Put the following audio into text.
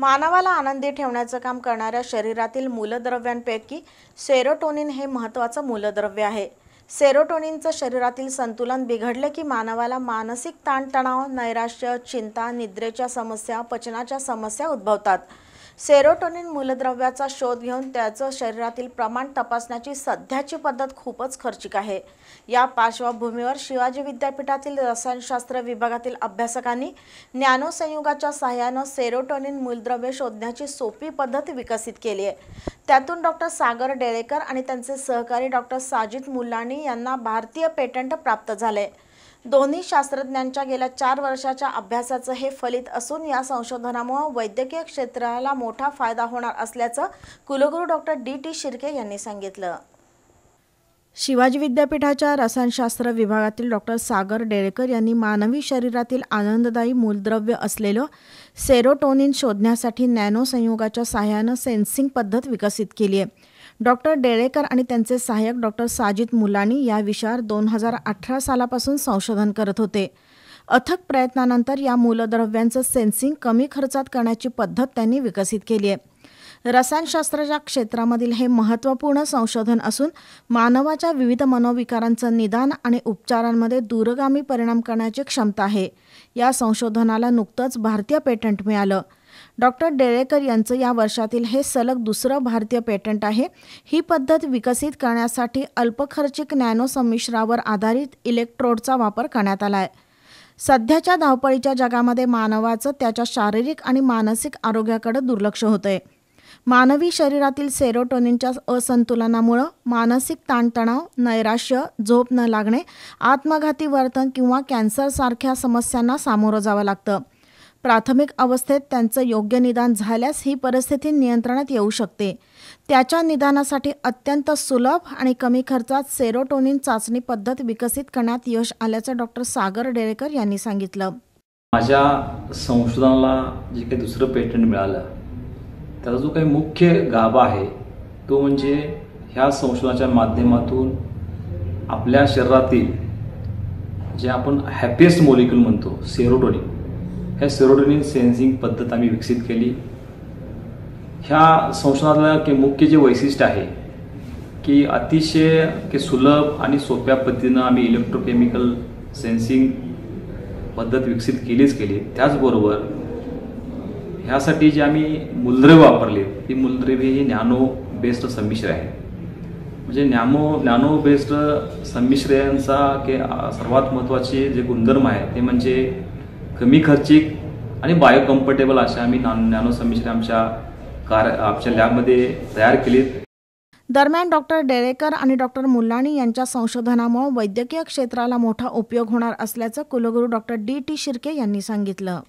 मानवाला आनंदी ठेवण्याचं काम करणाऱ्या शरीरातील मूलद्रव्यांपैकी सेरोटोनिन हे महत्त्वाचं मूलद्रव्य आहे सेरोटोनिनचं शरीरातील संतुलन बिघडलं की मानवाला मानसिक ताणतणाव नैराश्य चिंता निद्रेच्या समस्या पचनाच्या समस्या उद्भवतात सेरोटोनिन मूलद्रव्याचा शोध घेऊन त्याचं शरीरातील प्रमाण तपासण्याची सध्याची पद्धत खूपच खर्चिक आहे या पार्श्वभूमीवर शिवाजी विद्यापीठातील रसायनशास्त्र विभागातील अभ्यासकांनी ज्ञानो संयुगाच्या सहाय्यानं सेरोटोनिन मूलद्रव्य शोधण्याची सोपी पद्धत विकसित केली आहे त्यातून डॉक्टर सागर डेळेकर आणि त्यांचे सहकारी डॉक्टर साजिद मुल्लानी यांना भारतीय पेटंट प्राप्त झाले दोन्ही शास्त्रज्ञांच्या गेल्या चार वर्षाच्या अभ्यासाचं हे फलित असून या संशोधनामुळे वैद्यकीय क्षेत्राला मोठा फायदा होणार असल्याचं कुलगुरू डॉक्टर डी टी शिर्के यांनी सांगितलं शिवाजी विद्यापीठाच्या रसायनशास्त्र विभागातील डॉक्टर सागर डेळकर यांनी मानवी शरीरातील आनंददायी मूलद्रव्य असलेलं सेरोटोनिन शोधण्यासाठी नॅनो संयोगाच्या सहाय्यानं सेन्सिंग पद्धत विकसित केली आहे डॉक्टर डेळेकर आणि त्यांचे सहाय्यक डॉक्टर साजिद मुलानी या विषयावर दोन हजार अठरा सालापासून संशोधन करत होते अथक प्रयत्नानंतर या मूलद्रव्यांचं सेन्सिंग कमी खर्चात करण्याची पद्धत त्यांनी विकसित केली आहे रसायनशास्त्राच्या क्षेत्रामधील हे महत्त्वपूर्ण संशोधन असून मानवाच्या विविध मनोविकारांचं निदान आणि उपचारांमध्ये दूरगामी परिणाम करण्याची क्षमता आहे या संशोधनाला नुकतंच भारतीय पेटंट मिळालं डॉक्टर डेळेकर यांचं या वर्षातील हे सलग दुसरं भारतीय पेटंट आहे ही पद्धत विकसित करण्यासाठी अल्पखर्चिक नॅनो संमिश्रावर आधारित इलेक्ट्रोडचा वापर करण्यात आला आहे सध्याच्या धावपळीच्या जगामध्ये मानवाचं त्याच्या शारीरिक आणि मानसिक आरोग्याकडे दुर्लक्ष होतंय मानवी शरीरातील सेरोटोनिनच्या असंतुलनामुळं मानसिक ताणतणाव नैराश्य झोप न लागणे आत्मघाती वर्तन किंवा कॅन्सरसारख्या समस्यांना सामोरं जावं लागतं प्राथमिक अवस्थेत त्यांचं योग्य निदान झाल्यास ही परिस्थिती नियंत्रणात येऊ शकते त्याच्या निदानासाठी अत्यंत सुलभ आणि कमी खर्चात सेरोटोनिन चाचणी पद्धत विकसित करण्यात यश आल्याचं डॉक्टर सागर डेरेकर यांनी सांगितलं माझ्या संशोधनाला जे काही दुसरं पेटंट मिळालं त्याचा जो काही मुख्य गाभा आहे तो म्हणजे ह्या संशोधनाच्या माध्यमातून आपल्या शरीरातील जे आपण हॅपीएस्ट मोलिक्युल म्हणतो सेरोटोनिन हे सेरोडोनिन सेन्सिंग पद्धत आम्ही विकसित केली ह्या संशोधनातलं की मुख्य जे वैशिष्ट्य आहे की अतिशय की सुलभ आणि सोप्या पद्धतीनं आम्ही इलेक्ट्रोकेमिकल सेन्सिंग पद्धत विकसित केलीच केली त्याचबरोबर ह्यासाठी जे आम्ही मूलद्रव्य वापरले ती मूलद्रव्ये ही नॅनो बेस्ड संमिश्र आहे म्हणजे नॅमो नॅनो बेस्ड संमिश्रांचा यांचा के सर्वात महत्त्वाचे जे गुणधर्म आहे ते म्हणजे कमी खर्चिक आणि बायो कम्फर्टेबल अशा आम्ही नॅनो संमिश्र आमच्या कार आमच्या लॅबमध्ये तयार केली दरम्यान डॉक्टर डेरेकर आणि डॉक्टर मुल्लाणी यांच्या संशोधनामुळे वैद्यकीय क्षेत्राला मोठा उपयोग होणार असल्याचं कुलगुरू डॉक्टर डी टी शिर्के यांनी सांगितलं